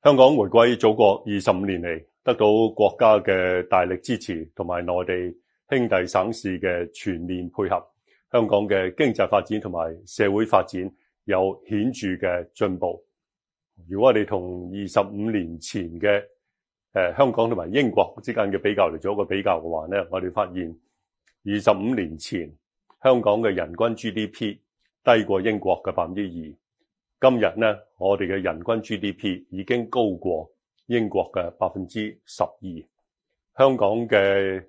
香港回归祖国二十五年嚟，得到国家嘅大力支持，同埋内地兄弟省市嘅全面配合，香港嘅经济发展同埋社会发展有显著嘅进步。如果我哋同二十五年前嘅诶香港同埋英国之间嘅比较嚟做一个比较嘅话咧，我哋发现二十五年前香港嘅人均 GDP 低过英国嘅百分之二。今日呢，我哋嘅人均 GDP 已经高过英国嘅百分之十二。香港嘅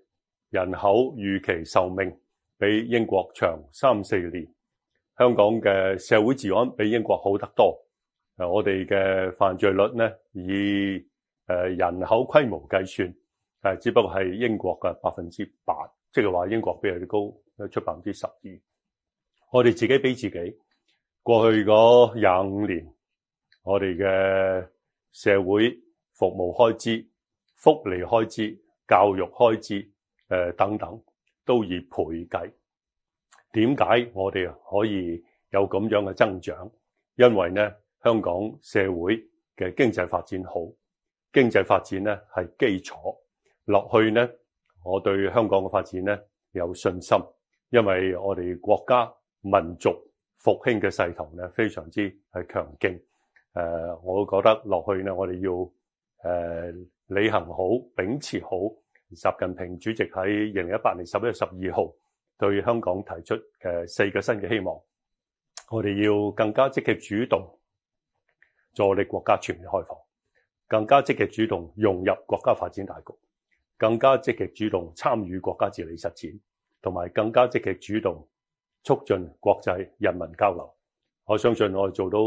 人口预期寿命比英国长三四年。香港嘅社会治安比英国好得多。我哋嘅犯罪率呢，以诶人口规模计算，诶只不过系英国嘅百分之八，即系话英国比佢高，出百分之十二。我哋自己俾自己。过去嗰廿五年，我哋嘅社会服务开支、福利开支、教育开支，诶等等，都以倍计。点解我哋可以有咁样嘅增长？因为呢，香港社会嘅经济发展好，经济发展呢系基础。落去呢，我对香港嘅发展呢有信心，因为我哋国家民族。復興嘅勢頭咧非常之係強勁，誒，我覺得落去咧，我哋要誒履行好、秉持好。習近平主席喺二零一八年十一月十二號對香港提出誒四個新嘅希望，我哋要更加積極主動助力國家全面開放，更加積極主動融入國家發展大局，更加積極主動參與國家治理實踐，同埋更加積極主動。促进国际人民交流，我相信我做到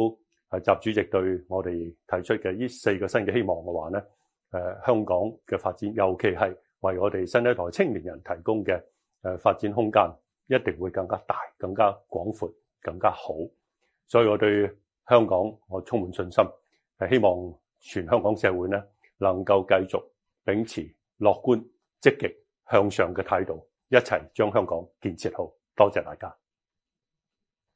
系习主席对我哋提出嘅呢四个新嘅希望嘅话咧，诶，香港嘅发展，尤其系为我哋新一代青年人提供嘅诶发展空间，一定会更加大、更加广阔、更加好。所以我对香港我充满信心，系希望全香港社会咧能够继续秉持乐观、积极向上嘅态度，一齐将香港建设好。多谢大家。